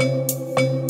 Música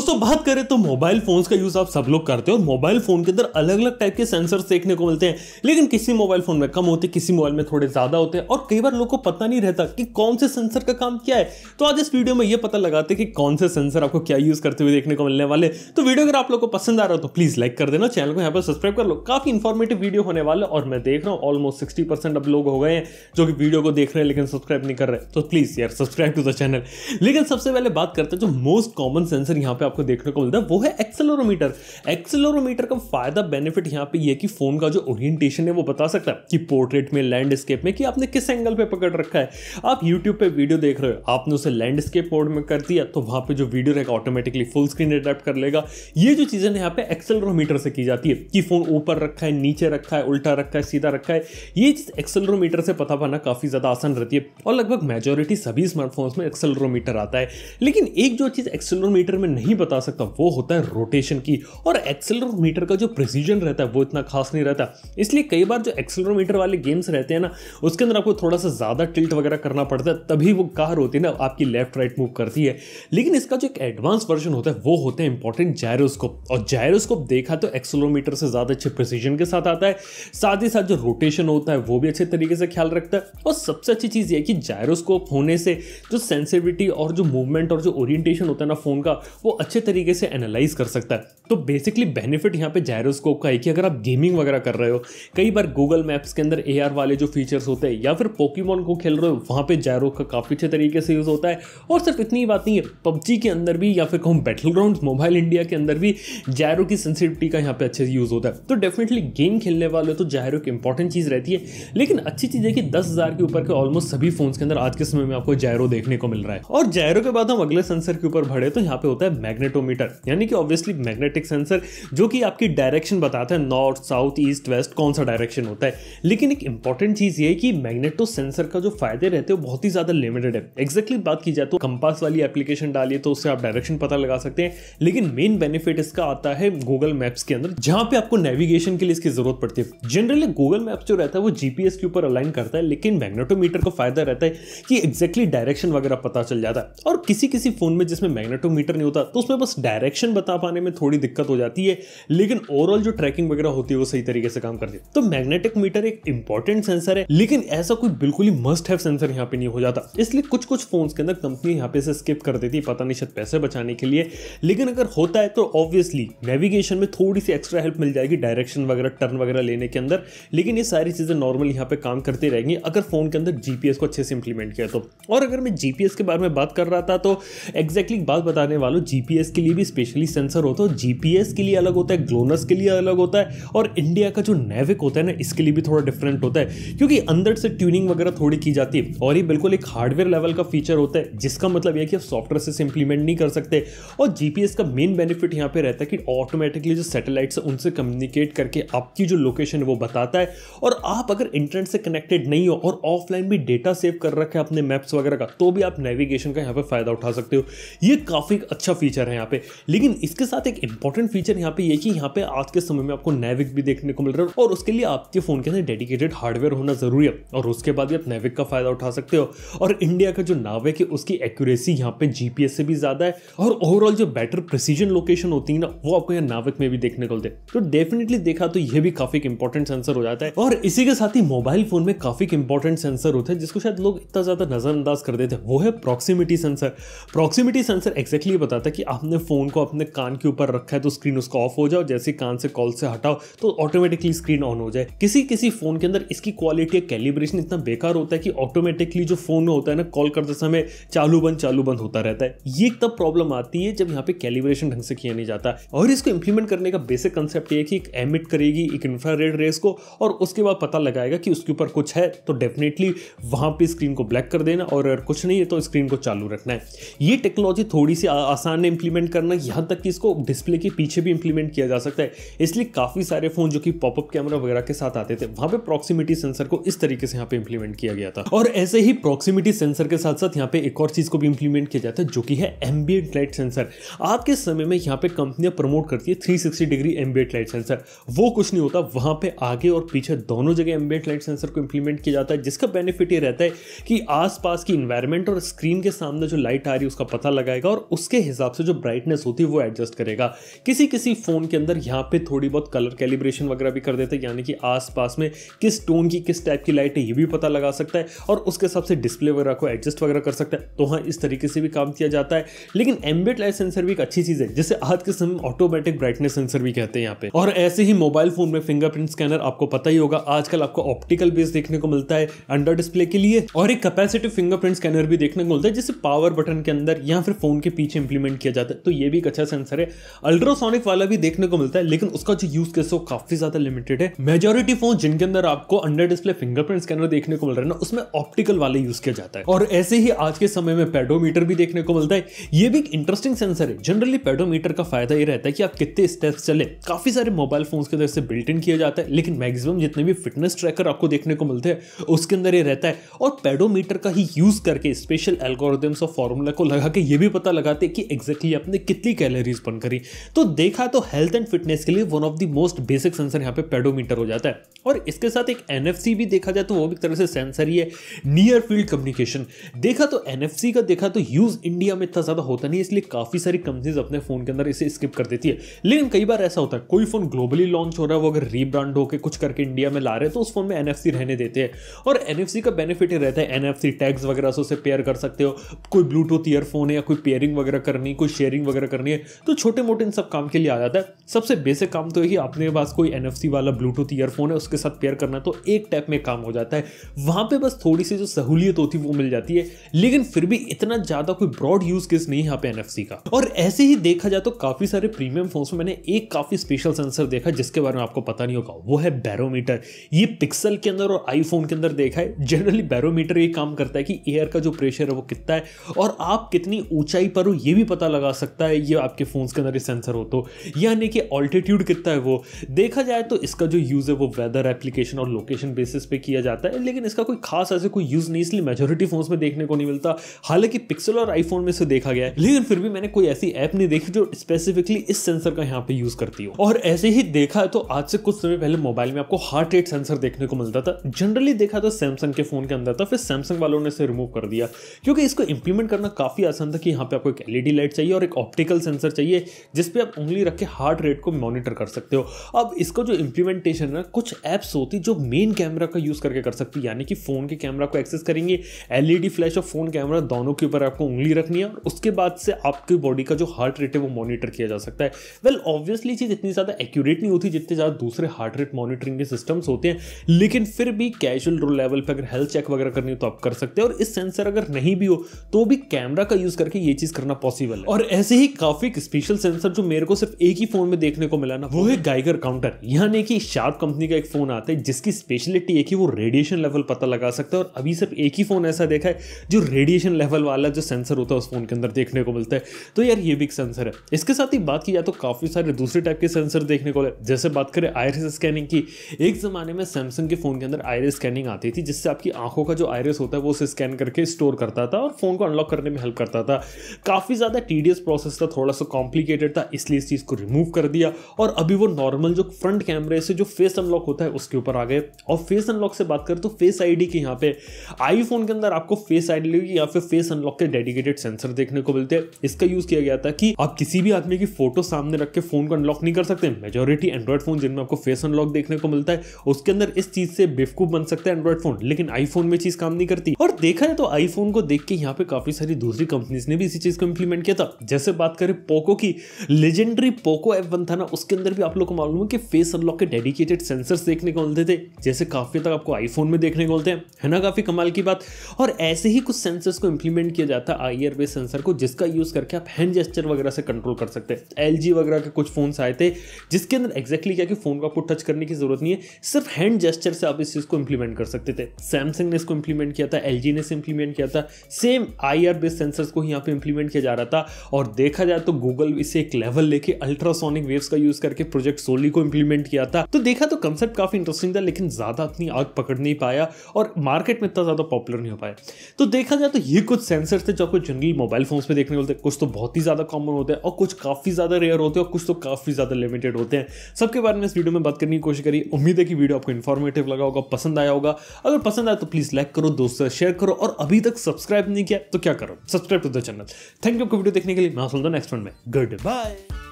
दोस्तों बात करें तो मोबाइल फोन्स का यूज आप सब लोग करते हो मोबाइल फोन के अंदर अलग अलग टाइप के सेंसर्स देखने को मिलते हैं लेकिन किसी मोबाइल फोन में कम होते किसी मोबाइल में थोड़े ज्यादा होते हैं और कई बार लोगों को पता नहीं रहता कि कौन से सेंसर का काम क्या है तो आज इस वीडियो में यह पता लगाते हैं कि कौन से सेंसर आपको क्या यूज करते हुए देखने को मिलने वाले तो वीडियो अगर आप लोग को पसंद आ रहा हो तो प्लीज लाइक कर देना चैनल को यहाँ पर सब्सक्राइब कर लो काफी इन्फॉर्मेटिव वीडियो होने वाले और मैं देख रहा हूँ ऑलमोस्ट सिक्सटी परसेंट अब लोग हो गए हैं जो कि वीडियो को देख रहे हैं लेकिन सब्सक्राइब नहीं कर रहे तो प्लीज यार सब्सक्राइब टू द चैनल लेकिन सबसे पहले बात करते हैं जो मोस्ट कॉमन सेंसर यहाँ पे आपको देखने को मिलता है वो है एक्सेलोरोमीटर एक्सेलोरोमीटर का फायदा बेनिफिट यहाँ पे ये कि फोन का जो ओरिएंटेशन है वो बता सकता है कि पोर्ट्रेट में लैंडस्केप में कि आपने किस एंगल पे पकड़ रखा है आप यूट्यूब पे वीडियो देख रहे हो आपने उसे लैंडस्केप मोड में कर दिया तो वहां पर जो वीडियो रहेगा ऑटोमेटिकली फुल स्क्रीन अडेप्ट कर लेगा ये जो चीज़ें यहाँ पे एक्सेलोरोमीटर से की जाती है कि फोन ऊपर रखा है नीचे रखा है उल्टा रखा है सीधा रखा है ये चीज़ एक्सेलरोमीटर से पता पाना काफ़ी ज़्यादा आसान रहती है और लगभग मेजोरिटी सभी स्मार्टफोन्स में एक्सेलोरोमीटर आता है लेकिन एक जो चीज़ एक्सेलोरोमीटर में नहीं बता सकता वो होता है रोटेशन की और एक्सेलरोमीटर का जो प्रिसीजन रहता है वो इतना खास नहीं रहता इसलिए कई बार जो एक्सेलरोमीटर वाले गेम्स रहते हैं ना उसके अंदर आपको थोड़ा सा ज़्यादा टिल्ट वगैरह करना पड़ता है तभी वो कार होती है ना आपकी लेफ्ट राइट मूव करती है लेकिन इसका जो एक एडवांस वर्जन होता है वो होते हैं इंपॉर्टेंट जायरोस्कोप और जायरोस्कोप देखा तो एक्सेलोमीटर से ज़्यादा अच्छे प्रिसीजन के साथ आता है साथ ही साथ जो रोटेशन होता है वो भी अच्छे तरीके से ख्याल रखता है और सबसे अच्छी चीज़ ये कि जायरोस्कोप होने से जो सेंसिविटी और जो मूवमेंट और जो ओरिएंटेशन होता है ना फ़ोन का वो अच्छे तरीके से एनालाइज कर सकता है तो बेसिकली बेनिफिट यहाँ पे जायरोस्कोप का है कि अगर आप गेमिंग वगैरह कर रहे हो कई बार गूगल मैप्स के अंदर ए वाले जो फीचर्स होते हैं या फिर पोकीमोन को खेल रहे हो वहाँ पर जायरो का काफ़ी अच्छे तरीके से यूज़ होता है और सिर्फ इतनी बात नहीं है पबजी के अंदर भी या फिर कहूँ बैटल ग्राउंड मोबाइल इंडिया के अंदर भी जायरो की सेंसिटिविटी का यहाँ पे अच्छे से यूज़ होता है तो डेफिनेटली गेम खेलने वाले तो जायरो की इंपॉर्टेंट चीज़ रहती है लेकिन अच्छी चीज़ है कि दस के ऊपर के ऑलमोस्ट सभी फोन के अंदर आज के समय में आपको जायरो देखने को मिल रहा है और जायरो के बाद हम अगले सेंसर के ऊपर बढ़े तो यहाँ पे होता है मैग मैग्नेटोमीटर यानी कि ऑब्वियसली मैग्नेटिक सेंसर जो कि आपकी डायरेक्शन बताता है नॉर्थ साउथ ईस्ट वेस्ट कौन सा डायरेक्शन होता है लेकिन एक इंपॉर्टेंट चीज़ ये कि मैग्नेटो सेंसर का जो फायदे रहते हैं बहुत ही ज़्यादा लिमिटेड है एग्जैक्टली बात की जाए तो कंपास वाली एप्लीकेशन डालिए तो उससे आप डायरेक्शन पता लगा सकते हैं लेकिन मेन बेनिफिट इसका आता है गूगल मैप्स के अंदर जहां पे आपको नेविगेशन के लिए इसकी जरूरत पड़ती है जनरली गूगल मैप्स जो रहता है वो जीपीएस के ऊपर अलाइन करता है लेकिन मैग्नेटोमीटर का फायदा रहता है कि एग्जैक्टली डायरेक्शन वगैरह पता चल जाता है और किसी किसी फोन में जिसमें मैग्नेटोमीटर नहीं होता तो उसमें उसमें बस डायरेक्शन बता पाने में थोड़ी दिक्कत हो जाती है लेकिन ओवरऑल जो ट्रैकिंग वगैरह होती है वो सही तरीके से काम करती है तो मैग्नेटिक मीटर एक इंपॉर्टेंट सेंसर है लेकिन ऐसा कोई बिल्कुल ही मस्ट हैव सेंसर यहाँ पे नहीं हो जाता इसलिए कुछ कुछ फोन के अंदर कंपनी यहाँ पे से स्किप कर देती है पता नहीं शायद पैसे बचाने के लिए लेकिन अगर होता है तो ऑब्वियसली नेविगेशन में थोड़ी सी एक्स्ट्रा हेल्प मिल जाएगी डायरेक्शन वगैरह टर्न वगैरह लेने के अंदर लेकिन ये सारी चीज़ें नॉर्मल यहाँ पे काम करती रहेंगी अगर फोन के अंदर जीपीएस को अच्छे से इंप्लीमेंट किया तो और अगर मैं जीपीएस के बारे में बात कर रहा था तो एग्जैक्टली exactly बात बताने वालों जीपीएस जीपीएस के लिए भी स्पेशली सेंसर होता है जीपीएस के लिए अलग होता है ग्लोनस के लिए अलग होता है और इंडिया का जो नेविक होता है ना इसके लिए भी थोड़ा डिफरेंट होता है क्योंकि अंदर से ट्यूनिंग वगैरह थोड़ी की जाती है और ये बिल्कुल एक हार्डवेयर लेवल का फीचर होता है जिसका मतलब यह कि आप सॉफ्टवेयर से इंप्लीमेंट नहीं कर सकते और जीपीएस का मेन बेनिफिट यहाँ पे रहता है कि ऑटोमेटिकली जो सैटेलाइट्स है उनसे कम्युनिकेट करके आपकी जो लोकेशन है वो बताता है और आप अगर इंटरनेट से कनेक्टेड नहीं हो और ऑफलाइन भी डेटा सेव कर रखे अपने मैप्स वगैरह का तो भी आप नेविगेशन का यहाँ पर फायदा उठा सकते हो ये काफ़ी अच्छा फीचर है हैं यहाँ पे लेकिन इसके साथ एक इंपॉर्टेंट फीचर यहाँ पे ये कि यहाँ पे आज के समय में आपको नेविक भी देखने को मिल रहा है और उसके लिए आपके फोन के अंदर डेडिकेटेड हार्डवेयर होना जरूरी है और उसके बाद भी आप नेविक का फायदा उठा सकते हो और इंडिया का जो नाविक है उसकी एक्यूरेसी यहाँ पे जीपीएस से भी ज्यादा है और ओवरऑल जो बेटर प्रिसीजन लोकेशन होती है ना वो आपको यहाँ नाविक में भी देखने को मिलते हैं तो डेफिनेटली देखा तो यह भी काफी इंपॉर्टेंट सेंसर हो जाता है और इसी के साथ ही मोबाइल फोन में काफी इंपॉर्टेंट सेंसर होते हैं जिसको शायद लोग इतना ज्यादा नजरअंदाज कर देते हैं वो है proximity sensor proximity sensor exactly बताता है कि आप आपने फ़ोन को अपने कान के ऊपर रखा है तो स्क्रीन उसका ऑफ हो जाओ जैसे कान से कॉल से हटाओ तो ऑटोमेटिकली स्क्रीन ऑन हो जाए किसी किसी फ़ोन के अंदर इसकी क्वालिटी या कैलिब्रेशन इतना बेकार होता है कि ऑटोमेटिकली जो फ़ोन होता है ना कॉल करते समय चालू बंद चालू बंद होता रहता है ये तब प्रॉब्लम आती है जब यहाँ पे कैलिब्रेशन ढंग से किया नहीं जाता और इसको इंप्लीमेंट करने का बेसिक कंसेप्ट ये कि एक एमिट करेगी एक इंफ्रारेड रेस को और उसके बाद पता लगाएगा कि उसके ऊपर कुछ है तो डेफिनेटली वहाँ पर स्क्रीन को ब्लैक कर देना और अगर कुछ नहीं है तो स्क्रीन को चालू रखना है ये टेक्नोलॉजी थोड़ी सी आसान है इंप्लीमेंट करना यहाँ तक कि इसको डिस्प्ले के पीछे भी इंप्लीमेंट किया जा सकता है इसलिए काफ़ी सारे फ़ोन जो कि पॉपअप कैमरा वगैरह के साथ आते थे वहाँ पे प्रॉक्सिमिटी सेंसर को इस तरीके से यहाँ पे इंप्लीमेंट किया गया था और ऐसे ही प्रॉक्सिमिटी सेंसर के साथ साथ यहाँ पे एक और चीज़ को भी इंप्लीमेंट किया जाता है जो कि है एम्बियट लाइट सेंसर आज के समय में यहाँ पे कंपनियां प्रमोट करती है three degree ambient light sensor वो कुछ नहीं होता वहाँ पर आगे और पीछे दोनों जगह एम्बियट लाइट सेंसर को इंप्लीमेंट किया जाता है जिसका बेनिफिट ये रहता है कि आसपास की इन्वायरमेंट और स्क्रीन के सामने जो लाइट आ रही है उसका पता लगाएगा और उसके हिसाब से जो ब्राइटनेस होती है वो एडजस्ट करेगा किसी किसी फ़ोन के अंदर यहाँ पे थोड़ी बहुत कलर कैलिब्रेशन वगैरह भी कर देते हैं यानी कि आसपास में किस टोन की किस टाइप की लाइट है ये भी पता लगा सकता है और उसके हिसाब से डिस्प्ले वगैरह को एडजस्ट वगैरह कर सकता है तो हाँ इस तरीके से भी काम किया जाता है लेकिन एम्बेड लाइट सेंसर भी एक अच्छी चीज़ है जिसे आज के समय ऑटोमेटिक ब्राइटनेस सेंसर भी कहते हैं यहाँ पे और ऐसे ही मोबाइल फोन में फिंगरप्रिंट स्कैनर आपको पता ही होगा आजकल आपको ऑप्टिकल बेस देखने को मिलता है अंडर डिस्प्ले के लिए और एक कैपेसिटिव फिंगरप्रिंट स्कैनर भी देखने को मिलता है जिसे पावर बटन के अंदर या फिर फोन के पीछे इंप्लीमेंट किया जाता है जाता है तो ये भी एक अच्छा सेंसर है अल्ट्रासोनिक वाला भी देखने को मिलता है लेकिन उसका जो यूज केस है वो काफी ज्यादा लिमिटेड है मेजोरिटी फोन जिनके अंदर आपको अंडर डिस्प्ले फिंगरप्रिंट स्कैनर देखने को मिल रहा है ना उसमें ऑप्टिकल वाले यूज किया जाता है और ऐसे ही आज के समय में पेडोमीटर भी देखने को मिलता है ये भी एक इंटरेस्टिंग सेंसर है जनरली पेडोमीटर का फायदा ये रहता है कि आप कितने स्टेप्स चले काफी सारे मोबाइल फोन के अंदर से बिल्ट इन किया जाता है लेकिन मैक्सिमम जितने भी फिटनेस ट्रैकर आपको देखने को मिलते हैं उसके अंदर ये रहता है और पेडोमीटर का ही यूज करके स्पेशल एल्गोरिदम्स और फॉर्मूला को लगा के ये भी पता लगाते हैं कि एग्जैक्टली कि आपने कितनी कैलोरीज बर्न करी तो देखा तो हेल्थ एंड फिटनेस के लिए one of the most basic sensor यहाँ पे पेडोमीटर हो जाता है और इसके साथ एक एन भी देखा जाए तो वो भी तरह से सेंसर ही है नियर फील्ड कम्युनिकेशन देखा तो एन का देखा तो यूज़ इंडिया में इतना ज़्यादा होता नहीं इसलिए काफ़ी सारी कंपनीज अपने फ़ोन के अंदर इसे स्किप कर देती है लेकिन कई बार ऐसा होता है कोई फ़ोन ग्लोबली लॉन्च हो रहा है वो अगर रीब्रांड होकर कुछ करके इंडिया में ला रहे हैं तो उस फोन में एन रहने देते हैं और एन का बेनिफिट ही रहता है एन टैग्स वगैरह से उसे पेयर कर सकते हो कोई ब्लूटूथ ईयरफोन है या कोई पेयरिंग वगैरह करनी कोई शेयरिंग वगैरह करनी है तो छोटे मोटे इन सब काम के लिए आ जाता है सबसे बेसिक काम तो यही आपने पास कोई एन वाला ब्लूटूथ ईयरफोन है उसके साथ पेयर करना तो एक टैप में काम हो जाता है वहाँ पर बस थोड़ी सी जो सहूलियत होती है वो मिल जाती है लेकिन फिर भी इतना ज़्यादा कोई ब्रॉड यूज़ केस नहीं है यहाँ पे एन का और ऐसे ही देखा जाए तो काफ़ी सारे प्रीमियम फोन में मैंने एक काफ़ी स्पेशल सेंसर देखा जिसके बारे में आपको पता नहीं होगा वो है बैरोमीटर ये पिक्सल के अंदर और आईफोन के अंदर देखा है जनरली बैरोमीटर ये काम करता है कि एयर का जो प्रेशर है वो कितना है और आप कितनी ऊंचाई पर हो ये भी पता लगा लगा सकता है ये आपके फ़ोन्स के अंदर ये सेंसर हो तो यानी कि ऑल्टीट्यूड कितना है वो देखा जाए तो इसका जो यूज़ है वो वेदर एप्लीकेशन और लोकेशन बेसिस पे किया जाता है लेकिन इसका कोई खास ऐसे कोई यूज़ नहीं इसलिए मेजोरिटी फ़ोन्स में देखने को नहीं मिलता हालांकि पिक्सल और आईफोन में से देखा गया है लेकिन फिर भी मैंने कोई ऐसी ऐप नहीं देखी जो स्पेसिफिकली इस सेंसर का यहाँ पे यूज़ करती हो और ऐसे ही देखा तो आज से कुछ समय पहले मोबाइल में आपको हार्ट रेट सेंसर देखने को मिलता था जनरली देखा तो सैमसंग के फ़ोन के अंदर था फिर सैमसंग वालों ने इसे रिमूव कर दिया क्योंकि इसको इंप्लीमेंट करना काफ़ी आसान था कि यहाँ पे आपको एक एलईडी लाइट चाहिए और एक ऑप्टिकल सेंसर चाहिए जिस पे आप उंगली रख के हार्ट रेट को मॉनिटर कर सकते हो अब इसका जो इम्प्लीमेंटेशन है ना कुछ ऐप्स होती जो मेन कैमरा का यूज़ करके कर सकती है यानी कि फ़ोन के कैमरा को एक्सेस करेंगे एल फ्लैश e और फ़ोन कैमरा दोनों के ऊपर आपको उंगली रखनी है और उसके बाद से आपकी बॉडी का जो हार्ट रेट है वो मॉनिटर किया जा सकता है वेल ऑब्वियसली चीज़ इतनी ज़्यादा एक्यूरेट नहीं होती जितने ज़्यादा दूसरे हार्ट रेट मॉनिटरिंग के सिस्टम्स होते हैं लेकिन फिर भी कैजुअल रोल लेवल पर अगर हेल्थ चेक वगैरह करनी हो तो आप कर सकते हैं और इस सेंसर अगर नहीं भी हो तो भी कैमरा का यूज़ करके ये चीज़ करना पॉसिबल है और ऐसे ही काफी स्पेशल सेंसर जो मेरे को सिर्फ एक ही फोन में देखने को मिला ना वो है गाइगर काउंटर यानी कि शार्प कंपनी का एक फोन आता है जिसकी स्पेशलिटी एक ही वो रेडिएशन लेवल पता लगा सकता है और अभी सिर्फ एक ही फोन ऐसा देखा है जो रेडिएशन लेवल वाला जो सेंसर होता है उस फोन के अंदर देखने को मिलता है तो यार ये भी एक सेंसर है इसके साथ ही बात की जाए तो काफी सारे दूसरे टाइप के सेंसर देखने को जैसे बात करें आयरस स्कैनिंग की एक जमाने में सैमसंग के फोन के अंदर आयरस स्कैनिंग आती थी जिससे आपकी आंखों का जो आयरस होता है वो उसे स्कैन करके स्टोर करता था और फोन को अनलॉक करने में हेल्प करता था काफी ज्यादा टीडियस प्रीवियस प्रोसेस था थोड़ा सा कॉम्प्लिकेटेड था इसलिए इस चीज़ को रिमूव कर दिया और अभी वो नॉर्मल जो फ्रंट कैमरे से जो फेस अनलॉक होता है उसके ऊपर आ गए और फेस अनलॉक से बात करें तो फेस आईडी के यहाँ पे आईफोन के अंदर आपको फेस आईडी या फिर फेस अनलॉक के डेडिकेटेड सेंसर देखने को मिलते हैं इसका यूज किया गया था कि आप किसी भी आदमी की फोटो सामने रख के फोन को अनलॉक नहीं कर सकते मेजोरिटी एंड्रॉइड फोन जिनमें आपको फेस अनलॉक देखने को मिलता है उसके अंदर इस चीज से बेवकूफ बन सकता है एंड्रॉइड फोन लेकिन आईफोन में चीज काम नहीं करती और देखा है तो आईफोन को देख के यहाँ पे काफी सारी दूसरी कंपनीज ने भी इसी चीज को इंप्लीमेंट किया था जैसे बात करें पोको की लेजेंडरी पोको एफ वन था ना उसके अंदर भी आप लोग को मालूम है कि फेस अनलॉक के डेडिकेटेड सेंसर्स देखने को मिलते थे जैसे काफ़ी तक आपको आईफोन में देखने को मिलते हैं है ना काफ़ी कमाल की बात और ऐसे ही कुछ सेंसर्स को इंप्लीमेंट किया जाता है आई आर सेंसर को जिसका यूज़ करके आप हैंड जेस्टर वगैरह से कंट्रोल कर सकते हैं एल वगैरह के कुछ फोन आए थे जिसके अंदर एक्जैक्टली क्या कि फ़ोन को आपको टच करने की ज़रूरत नहीं है सिर्फ हैंड जेस्टर से आप इस चीज़ को इंप्लीमेंट कर सकते थे सैमसंग ने इसको इंप्लीमेंट किया था एल ने इसे इंप्लीमेंट किया था सेम आई बेस्ड सेंसर्स को यहाँ पे इंप्लीमेंट किया जा रहा था और देखा जाए तो गूगल इसे एक लेवल लेके अल्ट्रासोनिक वेव्स का यूज करके प्रोजेक्ट सोली को इंप्लीमेंट किया था तो देखा तो कंसेप्ट काफी इंटरेस्टिंग था लेकिन ज्यादा अपनी आग पकड़ नहीं पाया और मार्केट में इतना ज्यादा पॉपुलर नहीं हो पाया तो देखा जाए तो ये कुछ सेंसर थे जो आपको जनरली मोबाइल फोन्स में देखने मिलते हैं कुछ तो बहुत ही ज्यादा कॉमन होते हैं और कुछ काफी ज्यादा रेयर होते हैं और कुछ तो काफी ज्यादा लिमिटेड होते हैं सबके बारे में इस वीडियो में बात करने की कोशिश करी उम्मीद है कि वीडियो आपको इन्फॉर्मेटिव लगा होगा पसंद आया होगा अगर पसंद आया तो प्लीज लाइक करो दोस्तों शेयर करो और अभी तक सब्सक्राइब नहीं किया तो क्या करो subscribe to the channel thank you आपको वीडियो देखने के के लिए मैं सुनता हूँ नेक्स्ट वन में गुड बाय